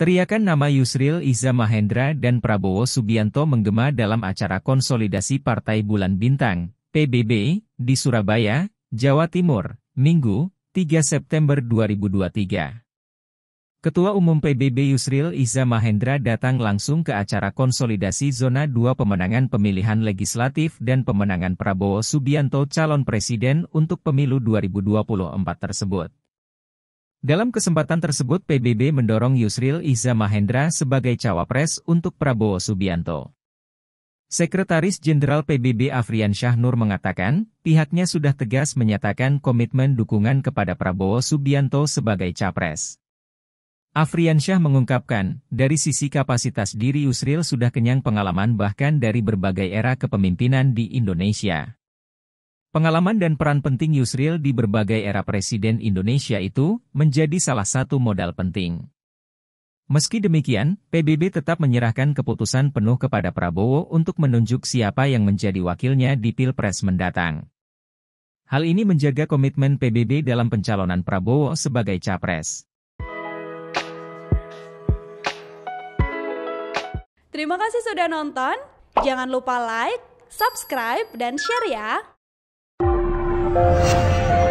Teriakan nama Yusril Iza Mahendra dan Prabowo Subianto menggema dalam acara konsolidasi Partai Bulan Bintang, PBB, di Surabaya, Jawa Timur, Minggu, 3 September 2023. Ketua Umum PBB Yusril Iza Mahendra datang langsung ke acara konsolidasi Zona 2 Pemenangan Pemilihan Legislatif dan Pemenangan Prabowo Subianto Calon Presiden untuk Pemilu 2024 tersebut. Dalam kesempatan tersebut PBB mendorong Yusril Iza Mahendra sebagai cawapres untuk Prabowo Subianto. Sekretaris Jenderal PBB Afrian Nur mengatakan, pihaknya sudah tegas menyatakan komitmen dukungan kepada Prabowo Subianto sebagai capres. Afrian Syah mengungkapkan, dari sisi kapasitas diri Yusril sudah kenyang pengalaman bahkan dari berbagai era kepemimpinan di Indonesia. Pengalaman dan peran penting Yusril di berbagai era Presiden Indonesia itu menjadi salah satu modal penting. Meski demikian, PBB tetap menyerahkan keputusan penuh kepada Prabowo untuk menunjuk siapa yang menjadi wakilnya di Pilpres mendatang. Hal ini menjaga komitmen PBB dalam pencalonan Prabowo sebagai capres. Terima kasih sudah nonton. Jangan lupa like, subscribe, dan share ya. Música